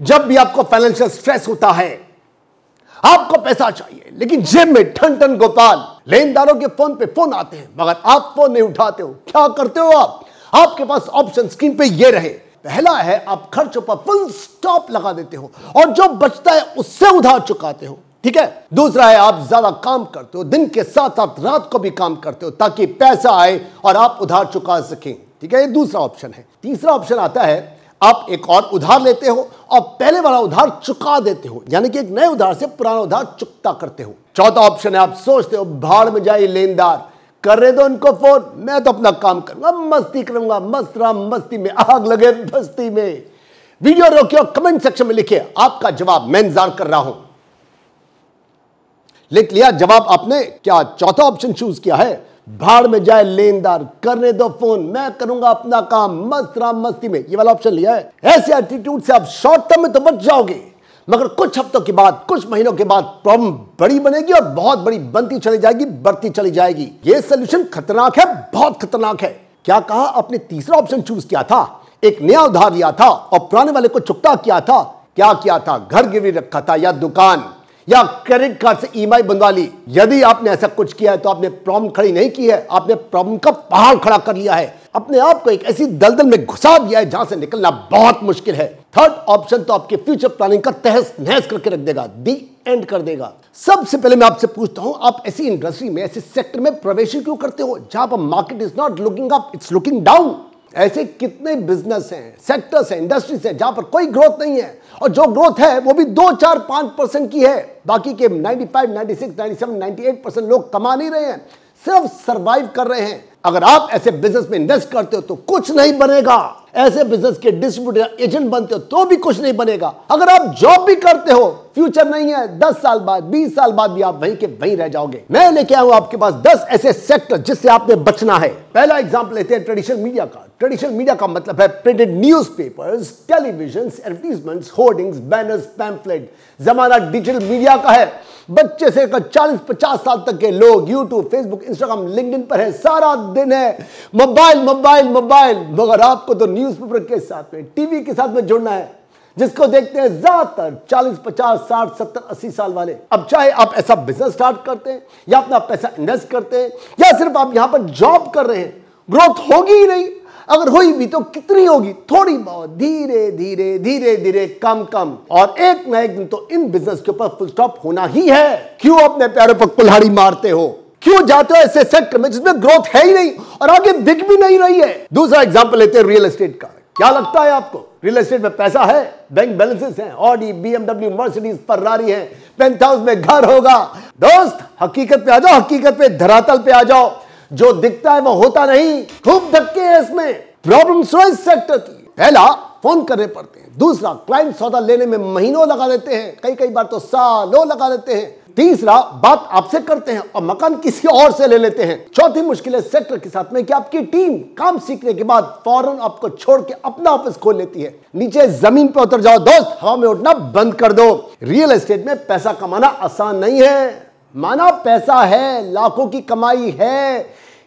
जब भी आपको फाइनेंशियल स्ट्रेस होता है आपको पैसा चाहिए लेकिन जेब में ठन ठन गोपाल लेनदारों के फोन पे फोन आते हैं मगर आप फोन नहीं उठाते हो क्या करते हो आप आपके पास ऑप्शन स्क्रीन पे ये रहे पहला है आप खर्चों पर फुल स्टॉप लगा देते हो और जो बचता है उससे उधार चुकाते हो ठीक है दूसरा है आप ज्यादा काम करते हो दिन के साथ साथ रात को भी काम करते हो ताकि पैसा आए और आप उधार चुका सकें ठीक है ये दूसरा ऑप्शन है तीसरा ऑप्शन आता है आप एक और उधार लेते हो और पहले वाला उधार चुका देते हो यानी कि एक नए उधार से पुराना उधार चुकता करते हो चौथा ऑप्शन है आप सोचते हो भाड़ में जाए लेनदार कर रहे दो तो उनको फोन मैं तो अपना काम करूंगा मस्ती करूंगा मस्त राम मस्ती में आग लगे मस्ती में वीडियो रोकियो कमेंट सेक्शन में लिखिए आपका जवाब मैं इंतजार कर रहा हूं लिख लिया जवाब आपने क्या चौथा ऑप्शन चूज किया है भाड़ में जाए लेनदार करने दो फोन मैं करूंगा अपना काम मस्त राम मस्ती में ये वाला ऑप्शन लिया है ऐसे एटीट्यूड से आप शॉर्ट टर्म में तो बच जाओगे मगर कुछ हफ्तों के बाद कुछ महीनों के बाद प्रॉब्लम बड़ी बनेगी और बहुत बड़ी बनती चली जाएगी बढ़ती चली जाएगी ये सोल्यूशन खतरनाक है बहुत खतरनाक है क्या कहा आपने तीसरा ऑप्शन चूज किया था एक नया उधार लिया था और पुराने वाले को चुकता किया था क्या किया था घर गिरवी रखा था या दुकान या क्रेडिट कार्ड से ईएमआई e बनवा ली यदि आपने ऐसा कुछ किया है तो आपने प्रॉब्लम खड़ी नहीं की है आपने प्रॉब्लम का पहाड़ खड़ा कर लिया है अपने आप को एक ऐसी दलदल में घुसा दिया है जहां से निकलना बहुत मुश्किल है थर्ड ऑप्शन तो आपके फ्यूचर प्लानिंग का तहस नहस करके रख देगा दी एंड कर देगा सबसे पहले मैं आपसे पूछता हूं आप ऐसी इंडस्ट्री में ऐसे सेक्टर में प्रवेश क्यों करते हो जहां पर market is not looking up it's looking down ऐसे कितने बिजनेस हैं सेक्टर्स हैं इंडस्ट्रीज हैं जहां पर कोई ग्रोथ नहीं है और जो ग्रोथ है वो भी दो चार पांच परसेंट की है बाकी के 95, 96, 97, 98 परसेंट लोग कमा नहीं रहे हैं सिर्फ सरवाइव कर रहे हैं अगर आप ऐसे बिजनेस में इन्वेस्ट करते हो तो कुछ नहीं बनेगा ऐसे बिजनेस के डिस्ट्रीब्यूटर एजेंट बनते हो तो भी कुछ नहीं बनेगा अगर आप जॉब भी करते हो फ्यूचर नहीं है दस साल बाद बीस साल बाद भी आप वहीं के वहीं रह जाओगे मैं लेके आया हूं आपके पास दस ऐसे सेक्टर जिससे आपने बचना है पहला एग्जाम्पल लेते हैं ट्रेडिशनल मीडिया का ट्रेडिशनल मीडिया का मतलब है printed newspapers, television advertisement hoardings banners pamphlet जमाना डिजिटल मीडिया का है बच्चे से लेकर चालीस पचास साल तक के लोग यूट्यूब फेसबुक इंस्टाग्राम लिंक्डइन पर है सारा दिन है मोबाइल मोबाइल मोबाइल मगर आपको तो न्यूज़पेपर के साथ में टीवी के साथ में जुड़ना है जिसको देखते हैं ज्यादातर 40, 50, 60, 70, 80 साल वाले अब चाहे आप ऐसा बिजनेस स्टार्ट करते हैं या अपना पैसा इन्वेस्ट करते हैं या सिर्फ आप यहां पर जॉब कर रहे हैं ग्रोथ होगी ही नहीं अगर हुई भी तो कितनी होगी थोड़ी बहुत धीरे धीरे धीरे धीरे कम कम और एक ना एक दिन तो इन बिजनेस के ऊपर फुल स्टॉप होना ही है क्यों अपने पैरों पर कुल्हाड़ी मारते हो क्यों जाते हो ऐसे सेक्टर में जिसमें ग्रोथ है ही नहीं और आगे दिख भी नहीं रही है दूसरा एग्जाम्पल लेते हैं रियल एस्टेट का क्या लगता है आपको रियल एस्टेट में पैसा है बैंक बैलेंसेस हैं ऑडी बीएमडब्ल्यू मर्सिडीज फर्रारी हैं पेंट हाउस में घर होगा दोस्त हकीकत पे आ जाओ हकीकत पे धरातल पे आ जाओ जो दिखता है वो होता नहीं खूब धक्के हैं इसमें प्रॉब्लम इस सेक्टर की पहला फोन करने पड़ते हैं दूसरा क्लाइंट सौदा लेने में महीनों लगा देते हैं कई कई बार तो सालों लगा देते हैं तीसरा बात आपसे करते हैं और मकान किसी और से ले लेते हैं चौथी मुश्किल है सेक्टर के साथ में कि आपकी टीम काम सीखने के बाद फौरन आपको छोड़ के अपना ऑफिस खोल लेती है नीचे जमीन पर उतर जाओ दोस्त हवा में उठना बंद कर दो रियल एस्टेट में पैसा कमाना आसान नहीं है माना पैसा है लाखों की कमाई है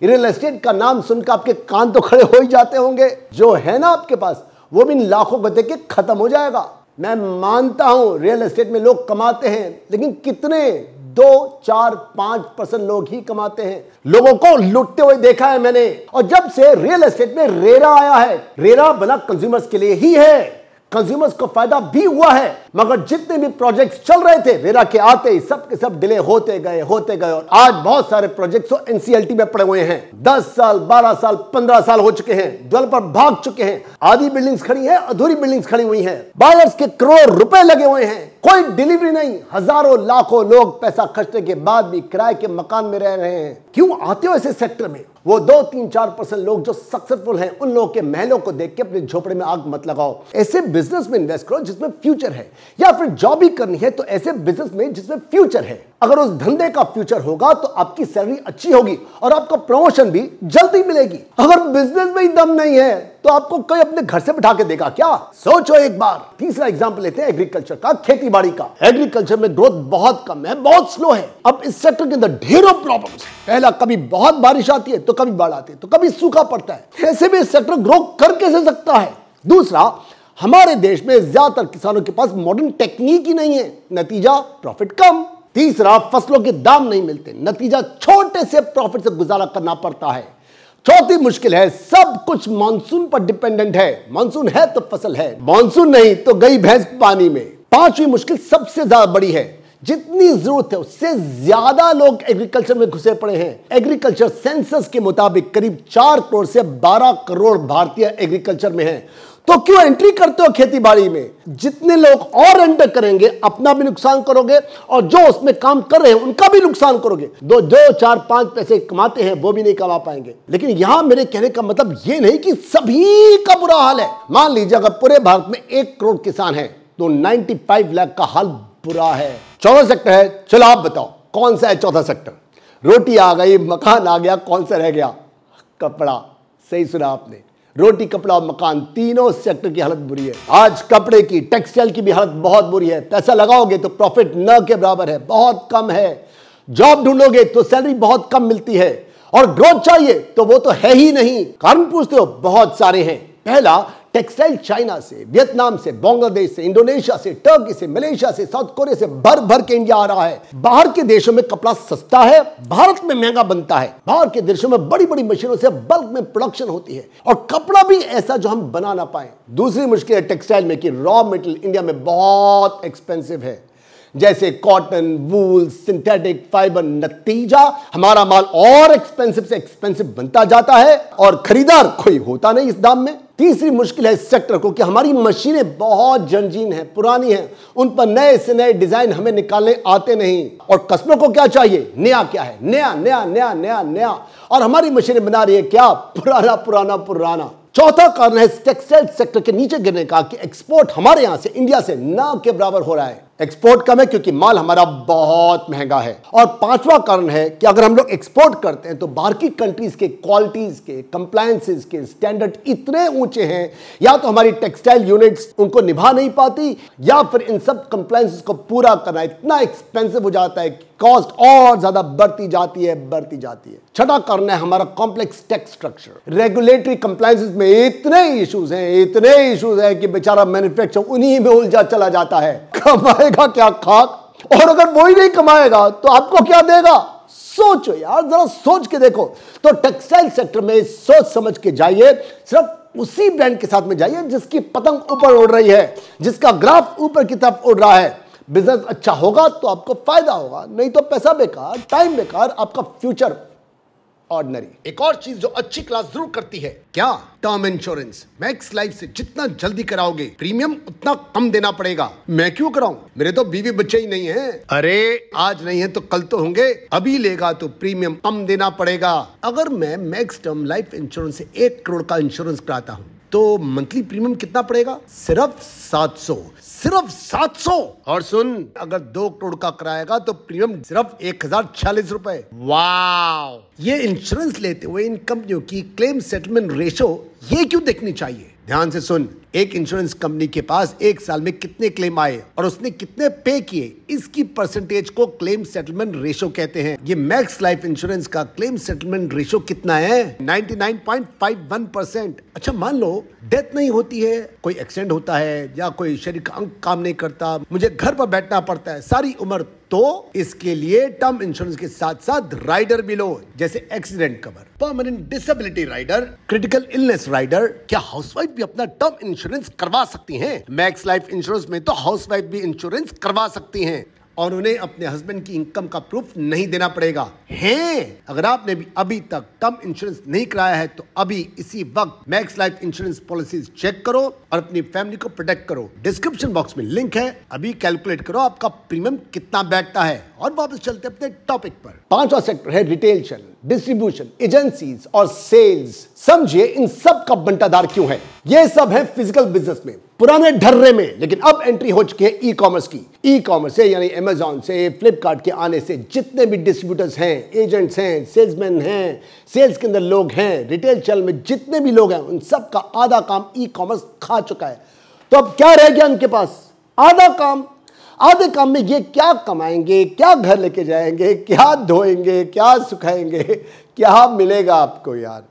रियल एस्टेट का नाम सुनकर आपके कान तो खड़े हो ही जाते होंगे जो है ना आपके पास वो भी इन लाखों को के खत्म हो जाएगा मैं मानता हूं रियल एस्टेट में लोग कमाते हैं लेकिन कितने दो चार पांच परसेंट लोग ही कमाते हैं लोगों को लुटते हुए देखा है मैंने और जब से रियल एस्टेट में रेरा आया है रेरा बना कंज्यूमर्स के लिए ही है कंज्यूमर्स को फायदा भी हुआ है मगर जितने भी प्रोजेक्ट्स चल रहे थे वेरा के आते ही सब के सब डिले होते गए होते गए और आज बहुत सारे प्रोजेक्ट्स एनसीएलटी में पड़े हुए हैं 10 साल 12 साल 15 साल हो चुके हैं डेवलपर भाग चुके हैं आधी बिल्डिंग्स खड़ी है अधूरी बिल्डिंग्स खड़ी हुई है बायर्स के करोड़ रुपए लगे हुए हैं कोई डिलीवरी नहीं हजारों लाखों लोग पैसा खर्चने के बाद भी किराए के मकान में रह रहे हैं क्यों आते हो ऐसे सेक्टर में वो दो तीन चार परसेंट लोग जो सक्सेसफुल हैं उन लोगों के महलों को देख के अपने झोपड़े में आग मत लगाओ ऐसे बिजनेस में इन्वेस्ट करो जिसमें फ्यूचर है या फिर जॉब ही करनी है तो ऐसे बिजनेस में जिसमें फ्यूचर है अगर उस धंधे का फ्यूचर होगा तो आपकी सैलरी अच्छी होगी और आपको प्रमोशन भी जल्दी मिलेगी अगर बिजनेस में ही दम नहीं है तो आपको कोई अपने घर से बिठा के देगा क्या सोचो एक बार तीसरा एग्जाम्पल लेते हैं एग्रीकल्चर का खेती बाड़ी का एग्रीकल्चर में ग्रोथ बहुत कम है बहुत स्लो है अब इस सेक्टर के अंदर ढेरों प्रॉब्लम पहला कभी बहुत बारिश आती है तो कभी बाढ़ आती है तो कभी सूखा पड़ता है ऐसे में सेक्टर ग्रो कर कैसे सकता है दूसरा हमारे देश में ज्यादातर किसानों के पास मॉडर्न टेक्निक ही नहीं है नतीजा प्रॉफिट कम तीसरा फसलों के दाम नहीं मिलते नतीजा छोटे से प्रॉफिट से गुजारा करना पड़ता है चौथी मुश्किल है सब कुछ मानसून पर डिपेंडेंट है मानसून है तो फसल है मानसून नहीं तो गई भैंस पानी में पांचवी मुश्किल सबसे ज्यादा बड़ी है जितनी जरूरत है उससे ज्यादा लोग एग्रीकल्चर में घुसे पड़े हैं एग्रीकल्चर सेंसस के मुताबिक करीब चार करोड़ से बारह करोड़ भारतीय एग्रीकल्चर में हैं तो क्यों एंट्री करते हो खेती बाड़ी में जितने लोग और एंटर करेंगे अपना भी नुकसान करोगे और जो उसमें काम कर रहे हैं उनका भी नुकसान करोगे दो दो चार पांच पैसे कमाते हैं वो भी नहीं कमा पाएंगे लेकिन यहां मेरे कहने का मतलब ये नहीं कि सभी का बुरा हाल है मान लीजिए अगर पूरे भारत में एक करोड़ किसान है तो नाइनटी लाख का हाल बुरा है चौथा सेक्टर है चलो आप बताओ कौन सा है चौथा सेक्टर रोटी आ गई मकान आ गया कौन सा रह गया कपड़ा सही सुना आपने रोटी कपड़ा और मकान तीनों सेक्टर की हालत बुरी है आज कपड़े की टेक्सटाइल की भी हालत बहुत बुरी है पैसा लगाओगे तो प्रॉफिट न के बराबर है बहुत कम है जॉब ढूंढोगे तो सैलरी बहुत कम मिलती है और ग्रोथ चाहिए तो वो तो है ही नहीं कारण पूछते हो बहुत सारे हैं पहला टेक्सटाइल चाइना से वियतनाम से बांग्लादेश से इंडोनेशिया से टर्की से मलेशिया से साउथ कोरिया से भर भर के इंडिया आ रहा है बाहर के देशों में कपड़ा सस्ता है भारत में महंगा बनता है बाहर के देशों में बड़ी बड़ी मशीनों से बल्क में प्रोडक्शन होती है और कपड़ा भी ऐसा जो हम बना ना पाए दूसरी मुश्किल है टेक्सटाइल में कि रॉ मेटेरियल इंडिया में बहुत एक्सपेंसिव है जैसे कॉटन वूल सिंथेटिक फाइबर नतीजा हमारा माल और एक्सपेंसिव से एक्सपेंसिव बनता जाता है और खरीदार कोई होता नहीं इस दाम में तीसरी मुश्किल है इस सेक्टर को कि हमारी मशीनें बहुत जंजीन हैं पुरानी हैं उन पर नए से नए डिजाइन हमें निकालने आते नहीं और कस्बों को क्या चाहिए नया क्या है नया नया नया नया नया और हमारी मशीनें बना रही है क्या पुराना पुराना पुराना चौथा कारण है टेक्सटाइल सेक्टर के नीचे गिरने का कि एक्सपोर्ट हमारे यहां से इंडिया से ना के बराबर हो रहा है एक्सपोर्ट कम है क्योंकि माल हमारा बहुत महंगा है और पांचवा कारण है कि अगर हम लोग एक्सपोर्ट करते हैं तो बाहर की कंट्रीज के क्वालिटीज के कंप्लायसेज के स्टैंडर्ड इतने ऊंचे हैं या तो हमारी टेक्सटाइल यूनिट्स उनको निभा नहीं पाती या फिर इन सब कंप्लायंसेज को पूरा करना इतना एक्सपेंसिव हो जाता है कॉस्ट और ज्यादा बढ़ती जाती है बढ़ती जाती है छठा कारण है हमारा complex tax structure regulatory compliances में इतने इश्यूज हैं इतने इश्यूज हैं कि बेचारा मैन्युफैक्चर उन्हीं में उलझा चला जाता है कमाए देगा क्या खाक और अगर वो ही नहीं कमाएगा तो आपको क्या देगा सोचो यार जरा सोच के देखो तो टेक्सटाइल सेक्टर में सोच समझ के जाइए सिर्फ उसी ब्रांड के साथ में जाइए जिसकी पतंग ऊपर उड़ रही है जिसका ग्राफ ऊपर की तरफ उड़ रहा है बिजनेस अच्छा होगा तो आपको फायदा होगा नहीं तो पैसा बेकार टाइम बेकार आपका फ्यूचर ऑर्डनरी एक और चीज जो अच्छी क्लास जरूर करती है क्या टर्म इंश्योरेंस मैक्स लाइफ से जितना जल्दी कराओगे प्रीमियम उतना कम देना पड़ेगा मैं क्यों कराऊं मेरे तो बीवी बच्चे ही नहीं है अरे आज नहीं है तो कल तो होंगे अभी लेगा तो प्रीमियम कम देना पड़ेगा अगर मैं मैक्स टर्म लाइफ इंश्योरेंस से एक करोड़ का इंश्योरेंस कराता हूँ तो मंथली प्रीमियम कितना पड़ेगा सिर्फ सात सौ सिर्फ सात सौ और सुन अगर दो करोड़ का कराएगा तो प्रीमियम सिर्फ एक हजार छियालीस रूपए वाह ये इंश्योरेंस लेते हुए इन कंपनियों की क्लेम सेटलमेंट रेशो ये क्यों देखनी चाहिए ध्यान से सुन एक इंश्योरेंस कंपनी के पास एक साल में कितने क्लेम आए और उसने कितने पे किए इसकी परसेंटेज को क्लेम सेटलमेंट रेशो कहते हैं ये मैक्स लाइफ इंश्योरेंस का क्लेम सेटलमेंट रेशो कितना है 99.51 परसेंट अच्छा मान लो डेथ नहीं होती है कोई एक्सीडेंट होता है या कोई शरीर का अंग काम नहीं करता मुझे घर पर बैठना पड़ता है सारी उम्र तो इसके लिए टर्म इंश्योरेंस के साथ साथ राइडर भी लो जैसे accident cover permanent disability rider critical illness rider क्या हाउसवाइफ भी अपना टर्म इंश्योरेंस इंश्योरेंस करवा सकती हैं मैक्स लाइफ इंश्योरेंस में तो हाउस वाइफ भी इंश्योरेंस करवा सकती हैं और उन्हें अपने हस्बैंड की इनकम का प्रूफ नहीं देना पड़ेगा है अगर आपने भी अभी तक टर्म इंश्योरेंस नहीं कराया है तो अभी इसी वक्त Max Life insurance policies check करो और अपनी फैमिली को प्रोटेक्ट करो डिस्क्रिप्शन बॉक्स में लिंक है अभी कैलकुलेट करो आपका प्रीमियम कितना बैठता है और वापस चलते अपने टॉपिक पर पांचवा सेक्टर है रिटेल चैनल डिस्ट्रीब्यूशन एजेंसीज और सेल्स समझिए इन सब का बंटाधार क्यों है ये सब है फिजिकल बिजनेस में पुराने ढर्रे में लेकिन अब एंट्री हो चुकी है ई कॉमर्स की ई कॉमर्स से यानी अमेजोन से फ्लिपकार्ट के आने से जितने भी डिस्ट्रीब्यूटर्स हैं एजेंट्स हैं सेल्समैन हैं सेल्स के अंदर लोग हैं रिटेल चैनल में जितने भी लोग हैं उन सब का आधा काम ई कॉमर्स खा चुका है तो अब क्या रह गया उनके पास आधा काम आधे काम में ये क्या कमाएंगे क्या घर लेके जाएंगे क्या धोएंगे क्या सुखाएंगे क्या मिलेगा आपको यार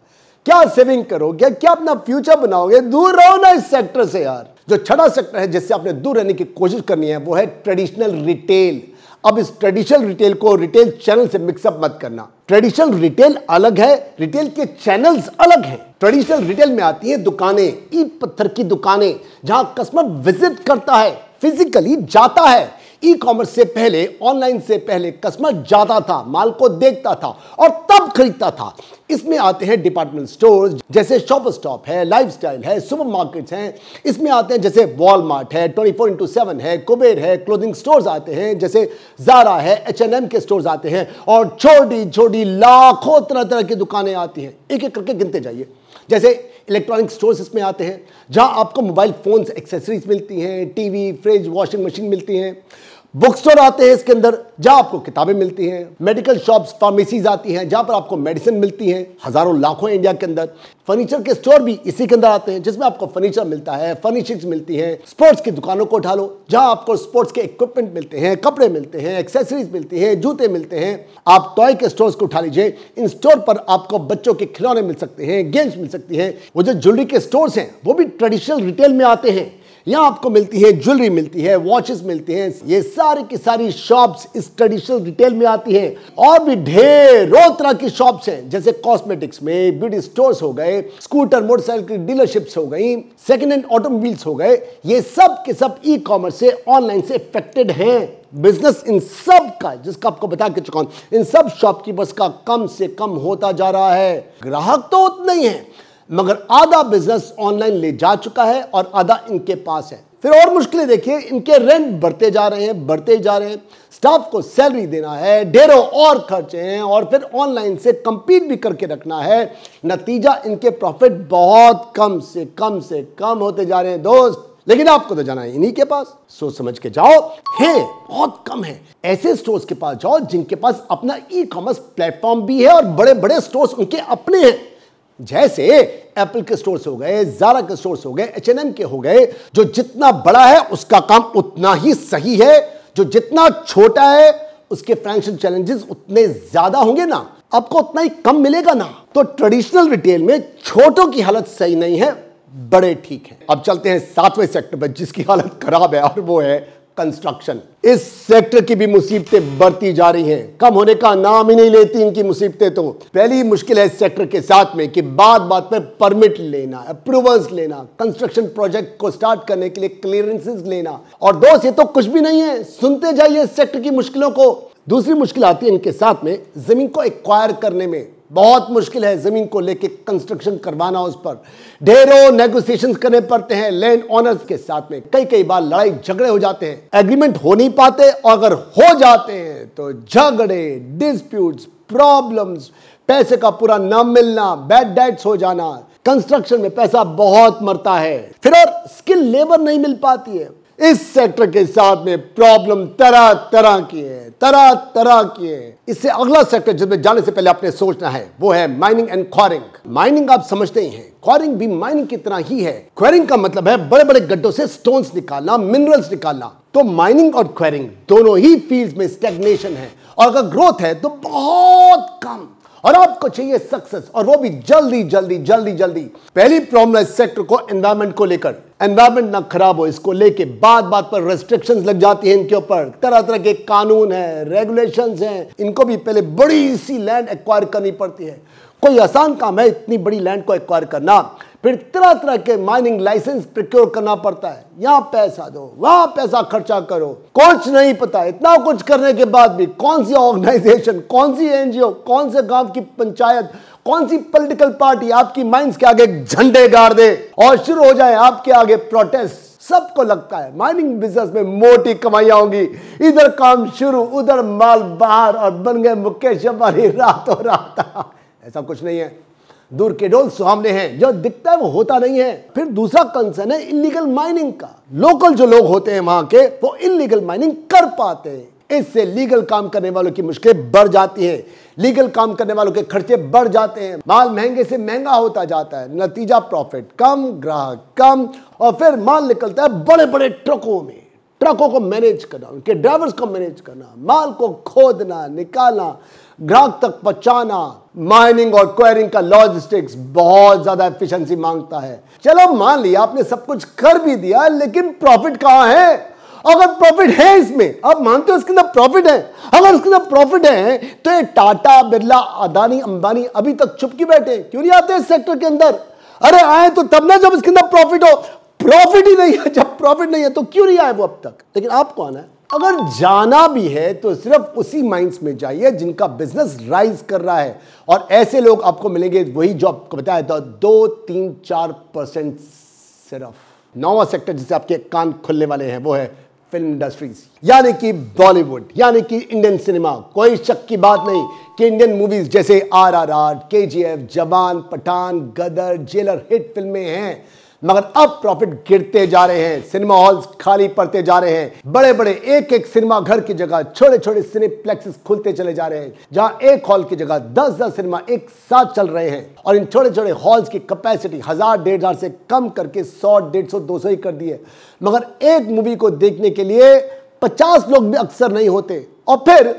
क्या सेविंग करोगे क्या अपना फ्यूचर बनाओगे दूर रहो ना इस सेक्टर से यार जो छठा सेक्टर है जिससे आपने दूर रहने की कोशिश करनी है वो है ट्रेडिशनल रिटेल अब इस ट्रेडिशनल रिटेल को रिटेल चैनल से मिक्सअप मत करना ट्रेडिशनल रिटेल अलग है रिटेल के चैनल्स अलग हैं ट्रेडिशनल रिटेल में आती है दुकानें ईट पत्थर की दुकानें जहां कस्टमर विजिट करता है फिजिकली जाता है ई कॉमर्स से पहले ऑनलाइन से पहले कस्टमर जाता था माल को देखता था और तब खरीदता था इसमें आते हैं डिपार्टमेंट स्टोर जैसे शॉप स्टॉप है लाइफस्टाइल है सुपर मार्केट है इसमें आते हैं जैसे वॉलमार्ट है 24 फोर इंटू सेवन है कुबेर है क्लोथिंग स्टोर्स आते हैं जैसे जारा है एच एन एम के स्टोर आते हैं और छोटी छोटी लाखों तरह तरह की दुकानें आती हैं एक एक करके गिनते जाइए जैसे इलेक्ट्रॉनिक स्टोर्स इसमें आते हैं जहां आपको मोबाइल फ़ोन्स एक्सेसरीज मिलती हैं टीवी फ्रिज वॉशिंग मशीन मिलती हैं बुक स्टोर आते हैं इसके अंदर जहां आपको किताबें मिलती हैं मेडिकल शॉप्स फार्मेसीज आती हैं जहां पर आपको मेडिसिन मिलती हैं हजारों लाखों इंडिया के अंदर फर्नीचर के स्टोर भी इसी के अंदर आते हैं जिसमें आपको फर्नीचर मिलता है फर्नीचिंग मिलती हैं स्पोर्ट्स की दुकानों को उठा लो जहां आपको स्पोर्ट्स के इक्विपमेंट मिलते हैं कपड़े मिलते हैं एक्सेसरीज मिलती हैं जूते मिलते हैं आप टॉय के स्टोर को उठा लीजिए इन स्टोर पर आपको बच्चों के खिलौने मिल सकते हैं गेम्स मिल सकती है वो जो ज्वेलरी के स्टोर हैं वो भी ट्रेडिशनल रिटेल में आते हैं यहाँ आपको मिलती है ज्वेलरी मिलती है वॉचेस मिलती हैं ये सारी की सारी शॉप्स इस ट्रेडिशनल रिटेल में आती हैं और भी ढेरों तरह की शॉप्स हैं जैसे कॉस्मेटिक्स में ब्यूटी स्टोर्स हो गए स्कूटर मोटरसाइकिल की डीलरशिप्स हो गई सेकेंड हैंड ऑटोमोबाइल्स हो गए ये सब के सब ई कॉमर्स से ऑनलाइन से इफेक्टेड हैं बिजनेस इन सब का जिसका आपको बता के चुका हूं इन सब शॉपकीपर्स का कम से कम होता जा रहा है ग्राहक तो उतना ही है मगर आधा बिजनेस ऑनलाइन ले जा चुका है और आधा इनके पास है फिर और मुश्किलें देखिए इनके रेंट बढ़ते जा रहे हैं बढ़ते जा रहे हैं स्टाफ को सैलरी देना है ढेरों और खर्चे हैं और फिर ऑनलाइन से कंपीट भी करके रखना है नतीजा इनके प्रॉफिट बहुत कम से कम से कम होते जा रहे हैं दोस्त लेकिन आपको तो जाना है इन्हीं के पास सोच समझ के जाओ है बहुत कम है ऐसे स्टोर्स के पास जाओ जिनके पास अपना ई कॉमर्स प्लेटफॉर्म भी है और बड़े बड़े स्टोर्स उनके अपने हैं जैसे एप्पल के स्टोर्स हो गए जारा के स्टोर्स हो गए एच के हो गए जो जितना बड़ा है उसका काम उतना ही सही है जो जितना छोटा है उसके फाइनेंशियल चैलेंजेस उतने ज्यादा होंगे ना आपको उतना ही कम मिलेगा ना तो ट्रेडिशनल रिटेल में छोटों की हालत सही नहीं है बड़े ठीक है अब चलते हैं सातवें सेक्टर पर जिसकी हालत खराब है और वो है कंस्ट्रक्शन इस सेक्टर की भी मुसीबतें बढ़ती जा रही हैं कम होने का नाम ही नहीं लेती इनकी मुसीबतें तो पहली मुश्किल है इस सेक्टर के साथ में कि बात बात पर परमिट लेना अप्रूवल्स लेना कंस्ट्रक्शन प्रोजेक्ट को स्टार्ट करने के लिए क्लियरेंसेस लेना और दोस्त ये तो कुछ भी नहीं है सुनते जाइए इस सेक्टर की मुश्किलों को दूसरी मुश्किल आती है इनके साथ में जमीन को एक्वायर करने में बहुत मुश्किल है ज़मीन को लेके कंस्ट्रक्शन करवाना उस पर ढेरों नेगोशिएशंस करने पड़ते हैं लैंड ऑनर्स के साथ में कई कई बार लड़ाई झगड़े हो जाते हैं एग्रीमेंट हो नहीं पाते और अगर हो जाते हैं तो झगड़े डिस्प्यूट्स प्रॉब्लम्स पैसे का पूरा न मिलना बैड डेट्स हो जाना कंस्ट्रक्शन में पैसा बहुत मरता है फिर और स्किल लेबर नहीं मिल पाती है इस सेक्टर के साथ में प्रॉब्लम तरह तरह की है तरह तरह की है इससे अगला सेक्टर जिसमें जाने से पहले आपने सोचना है वो है माइनिंग एंड क्वारिंग माइनिंग आप समझते ही हैं क्वारिंग भी माइनिंग की तरह ही है क्वेरिंग का मतलब है बड़े बड़े गड्ढों से स्टोन्स निकालना मिनरल्स निकालना तो माइनिंग और क्वेरिंग दोनों ही फील्ड में स्टेग्नेशन है और अगर ग्रोथ है तो बहुत कम और आपको चाहिए सक्सेस और वो भी जल्दी जल्दी जल्दी जल्दी पहली प्रॉब्लम है सेक्टर को एनवायरमेंट को लेकर एनवायरमेंट ना खराब हो इसको लेके बात बात पर रेस्ट्रिक्शन लग जाती है इनके ऊपर तरह तरह के कानून है रेगुलेशन है इनको भी पहले बड़ी सी लैंड एक्वायर करनी पड़ती है कोई आसान काम है इतनी बड़ी लैंड को एक्वायर करना फिर तरह तरह के माइनिंग लाइसेंस प्रिक्योर करना पड़ता है यहाँ पैसा दो वहाँ पैसा खर्चा करो कुछ नहीं पता इतना कुछ करने के बाद भी कौन सी ऑर्गेनाइजेशन कौन सी एनजीओ कौन से गांव की पंचायत कौन सी पॉलिटिकल पार्टी आपकी माइंस के आगे झंडे गाड़ दे और शुरू हो जाए आपके आगे प्रोटेस्ट सबको लगता है माइनिंग बिजनेस में मोटी कमाई होंगी इधर काम शुरू उधर माल बाहर और बन गए मुकेश अंबानी रातों रात ऐसा कुछ नहीं है दूर के डोल सामने हैं जो दिखता है वो होता नहीं है फिर दूसरा कंसर्न है इलीगल माइनिंग का लोकल जो लोग होते हैं वहां के वो इलीगल माइनिंग कर पाते हैं इससे लीगल काम करने वालों की मुश्किलें बढ़ जाती हैं लीगल काम करने वालों के खर्चे बढ़ जाते हैं माल महंगे से महंगा होता जाता है नतीजा प्रॉफिट कम ग्राहक कम और फिर माल निकलता है बड़े बड़े ट्रकों में ट्रकों को मैनेज करना उनके ड्राइवर्स को मैनेज करना माल को खोदना निकालना ग्राहक तक पहुंचाना माइनिंग और क्वेरिंग का लॉजिस्टिक्स बहुत ज्यादा एफिशिएंसी मांगता है चलो मान लिया आपने सब कुछ कर भी दिया लेकिन प्रॉफिट कहाँ है अगर प्रॉफिट है इसमें आप मानते हो इसके अंदर प्रॉफिट है अगर इसके अंदर प्रॉफिट है तो ये टाटा बिरला अदानी अंबानी अभी तक चुपकी बैठे क्यों नहीं आते इस सेक्टर के अंदर अरे आए तो तब ना जब इसके अंदर प्रॉफिट हो प्रॉफिट ही नहीं है जब प्रॉफिट नहीं है तो क्यों नहीं आए वो अब तक लेकिन आप कौन है अगर जाना भी है तो सिर्फ उसी माइंड्स में जाइए जिनका बिजनेस राइज कर रहा है और ऐसे लोग आपको मिलेंगे वही जो आपको बताया था दो तीन चार परसेंट सिर्फ नौवा सेक्टर जिसे आपके कान खुलने वाले हैं वो है फिल्म इंडस्ट्रीज यानी कि बॉलीवुड यानी कि इंडियन सिनेमा कोई शक की बात नहीं कि इंडियन मूवीज जैसे R R G F Jawan Pathaan गदर जेलर हिट फिल्में हैं मगर अब प्रॉफिट गिरते जा रहे हैं सिनेमा हॉल्स खाली पड़ते जा रहे हैं बड़े बड़े एक एक सिनेमा घर की जगह छोटे छोटे सिनेप्लेक्सेस खुलते चले जा रहे हैं जहां एक हॉल की जगह दस दस सिनेमा एक साथ चल रहे हैं और इन छोटे छोटे हॉल्स की कैपेसिटी हजार डेढ़ हजार से कम करके सौ डेढ़ सौ दो सौ ही कर दी है मगर एक मूवी को देखने के लिए पचास लोग भी अक्सर नहीं होते और फिर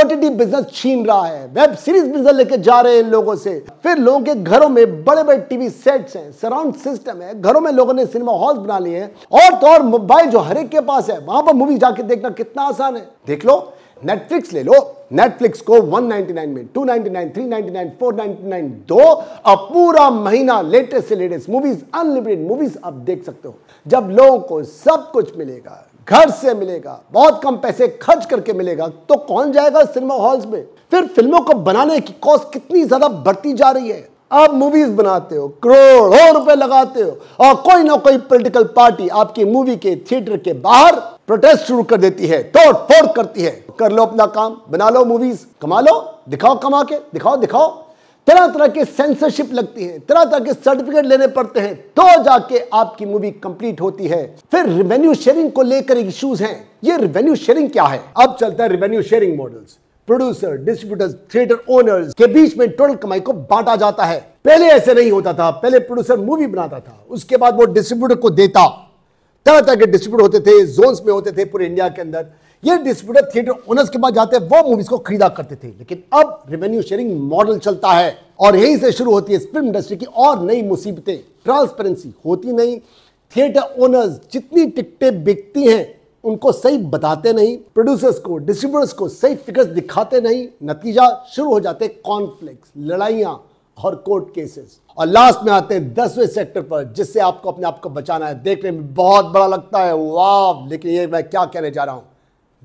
ओटीटी बिजनेस छीन रहा है वेब सीरीज बिजनेस लेके जा रहे हैं लोगों से फिर लोगों के घरों में बड़े बड़े टीवी सेट्स हैं सराउंड सिस्टम है घरों में लोगों ने सिनेमा हॉल्स बना लिए हैं और तो और मोबाइल जो हर एक के पास है वहां पर मूवी जाके देखना कितना आसान है देख लो नेटफ्लिक्स ले लो नेटफ्लिक्स को 199 में 299, 399, 499 दो अब पूरा महीना लेटेस्ट से लेटेस्ट मूवीज अनलिमिटेड मूवीज आप देख सकते हो जब लोगों को सब कुछ मिलेगा घर से मिलेगा बहुत कम पैसे खर्च करके मिलेगा तो कौन जाएगा सिनेमा हॉल्स में फिर फिल्मों को बनाने की कॉस्ट कितनी ज्यादा बढ़ती जा रही है आप मूवीज बनाते हो करोड़ों रुपए लगाते हो और कोई ना कोई पॉलिटिकल पार्टी आपकी मूवी के थिएटर के बाहर प्रोटेस्ट शुरू कर देती है तोड़ फोड़ करती है कर लो अपना काम बना लो मूवीज कमा लो दिखाओ कमा के दिखाओ दिखाओ तरह तरह के सेंसरशिप लगती है तरह तरह के सर्टिफिकेट लेने पड़ते हैं तो जाके आपकी मूवी कंप्लीट होती है फिर रेवेन्यू शेयरिंग को लेकर इश्यूज हैं ये रिवेन्यू शेयरिंग क्या है अब चलता है revenue sharing models producer distributor theatre owners के बीच में टोटल कमाई को बांटा जाता है पहले ऐसे नहीं होता था पहले प्रोड्यूसर मूवी बनाता था उसके बाद वो डिस्ट्रीब्यूटर को देता तरह तरह के डिस्ट्रीब्यूटर होते थे जोन में होते थे पूरे इंडिया के अंदर ये डिस्ट्रीब्यूटर थिएटर ओनर्स के पास जाते वो मूवीज को खरीदा करते थे लेकिन अब रेवेन्यू शेयरिंग मॉडल चलता है और यही से शुरू होती है फिल्म इंडस्ट्री की और नई मुसीबतें ट्रांसपेरेंसी होती नहीं थिएटर ओनर्स जितनी टिकटें बिकती हैं उनको सही बताते नहीं प्रोड्यूसर्स को डिस्ट्रीब्यूटर्स को सही फिगर्स दिखाते नहीं नतीजा शुरू हो जाते कॉन्फ्लिक्स लड़ाइयाँ और कोर्ट केसेस और लास्ट में आते हैं दसवें सेक्टर पर जिससे आपको अपने आप को बचाना है देखने में बहुत बड़ा लगता है वाह लेकिन ये मैं क्या कहने जा रहा हूँ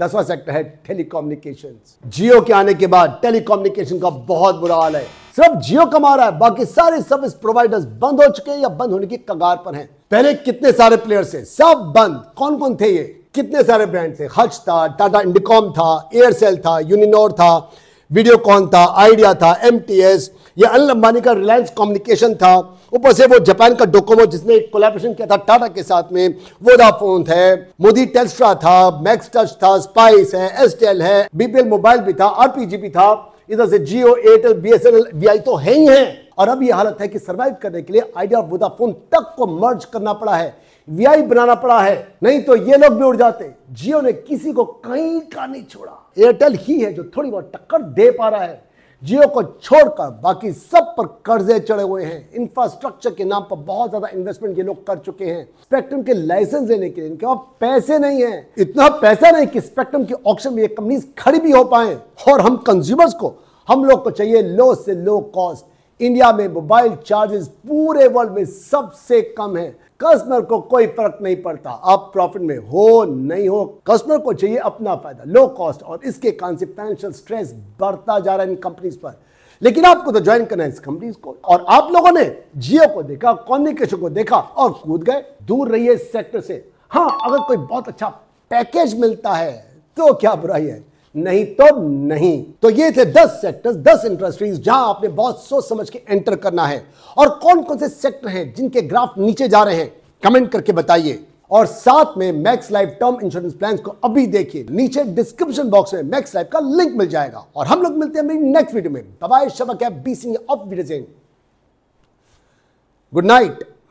दसवां सेक्टर है टेलीकॉम्युनिकेशन जियो के आने के बाद टेलीकॉम्युनिकेशन का बहुत बुरा हाल है सिर्फ जियो कमा रहा है बाकी सारे सर्विस प्रोवाइडर्स बंद हो चुके हैं या बंद होने की कगार पर हैं पहले कितने सारे प्लेयर्स थे सब बंद कौन कौन थे ये कितने सारे ब्रांड थे हच था टाटा इंडिकॉम था एयरसेल था यूनिनोर था वीडियोकॉन था आइडिया था एम ये अनिल अंबानी का रिलायंस कम्युनिकेशन था ऊपर से वो जापान का डोकोमो जिसने कोलेब्रेशन किया था टाटा के साथ में वोडाफोन है मोदी टेस्ट्रा था मैक्स टच था स्पाइस है एसटेल है बीपीएल मोबाइल भी था आरपीजी भी था इधर से Jio Airtel B S N L तो है ही है और अब ये हालत है कि सर्वाइव करने के लिए आइडिया वोडाफोन तक को मर्ज करना पड़ा है वीआई बनाना पड़ा है नहीं तो ये लोग भी उड़ जाते जियो ने किसी को कहीं का नहीं छोड़ा एयरटेल ही है जो थोड़ी बहुत टक्कर दे पा रहा है जियो को छोड़कर बाकी सब पर कर्जे चढ़े हुए हैं इंफ्रास्ट्रक्चर के नाम पर बहुत ज्यादा इन्वेस्टमेंट ये लोग कर चुके हैं स्पेक्ट्रम के लाइसेंस लेने के लिए इनके पास पैसे नहीं है इतना पैसा नहीं कि स्पेक्ट्रम की ऑप्शन में ये कंपनीज खड़ी भी हो पाए और हम कंज्यूमर्स को हम लोग को चाहिए लो से लो कॉस्ट इंडिया में मोबाइल चार्जेस पूरे वर्ल्ड में सबसे कम है कस्टमर को कोई फर्क नहीं पड़ता आप प्रॉफिट में हो नहीं हो कस्टमर को चाहिए अपना फायदा लो कॉस्ट और इसके कारण से फाइनेंशियल स्ट्रेस बढ़ता जा रहा है इन कंपनीज पर लेकिन आपको तो ज्वाइन करना है इस कंपनीज को और आप लोगों ने जियो को देखा कॉम्युनिकेशन को देखा और कूद गए दूर रहिए इस सेक्टर से हाँ अगर कोई बहुत अच्छा पैकेज मिलता है तो क्या बुराई है नहीं तो नहीं तो ये थे दस सेक्टर्स दस इंडस्ट्रीज जहां आपने बहुत सोच समझ के एंटर करना है और कौन कौन से सेक्टर हैं जिनके ग्राफ नीचे जा रहे हैं कमेंट करके बताइए और साथ में Max Life term insurance plan को अभी देखिए नीचे डिस्क्रिप्शन बॉक्स में मैक्स लाइफ का लिंक मिल जाएगा और हम लोग मिलते हैं नेक्स्ट वीडियो में शबक है बी सिंह ऑफ गुड नाइट